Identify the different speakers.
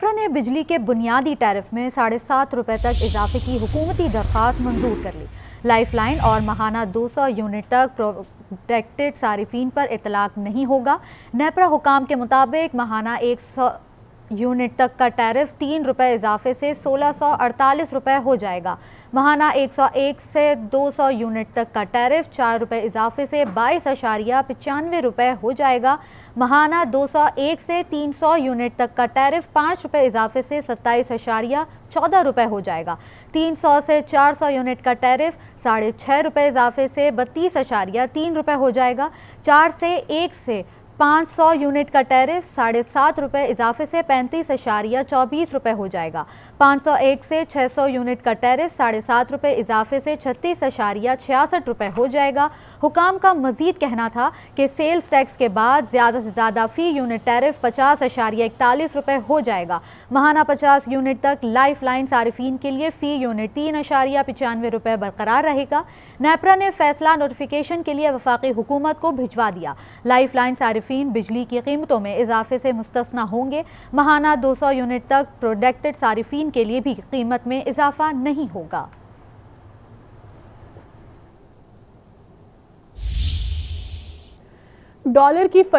Speaker 1: सेप्रा ने बिजली के बुनियादी टैरिफ में साढ़े सात रुपये तक इजाफे की हुकूमती दरख्वास्त मंजूर कर ली लाइफ लाइन और महाना 200 यूनिट तक प्रोटेक्टेड सार्फिन पर इतलाक नहीं होगा नेपरा हुकाम के मुताबिक महाना एक यूनिट तक का टैरिफ तीन रुपये इजाफे से सोलह सौ अड़तालीस रुपये हो जाएगा महाना एक सौ एक से दो सौ यूनिट तक का टैरिफ चार रुपये इजाफे से बाईस अशारिया पचानवे रुपये हो जाएगा महाना दो सौ एक से तीन सौ यूनिट तक का टैरिफ पाँच रुपए इजाफे से सत्ताईस अशारिया चौदह रुपये हो जाएगा तीन सौ से चार सौ यूनिट का टैरिफ साढ़े छः रुपये इजाफे से बत्तीस अशारिया तीन रुपये हो जाएगा चार से एक से पाँच सौ यूनिट का टैरिफ साढ़े सात रुपये इजाफे से पैंतीस अशारिया चौबीस रुपये हो जाएगा पाँच सौ एक से छः सौ यूनिट का टैरिफ साढ़े सात रुपये इजाफे से छत्तीस अशारिया छियासठ रुपये हो जाएगा हुकाम का मजीद कहना था कि सेल्स टैक्स के बाद ज़्यादा से ज़्यादा फ़ी यूनिट टैरिफ पचास अशारिया इकतालीस रुपये हो जाएगा महाना पचास यूनिट तक लाइफ लाइन सार्फिन के लिए फ़ी यूनिट तीन अशारिया पचानवे रुपये बरकरार रहेगा नेपरा ने फैसला नोटिफिकेशन के लिए वफाकी हुकूमत को भिजवा दिया लाइफ लाइन सार्फिन सार्फिन बिजली की कीमतों में इजाफे से मुस्तना होंगे महाना दो सौ यूनिट तक प्रोडक्टेड सार्फिन के लिए भी कीमत में इजाफा नहीं होगा डॉलर की फरा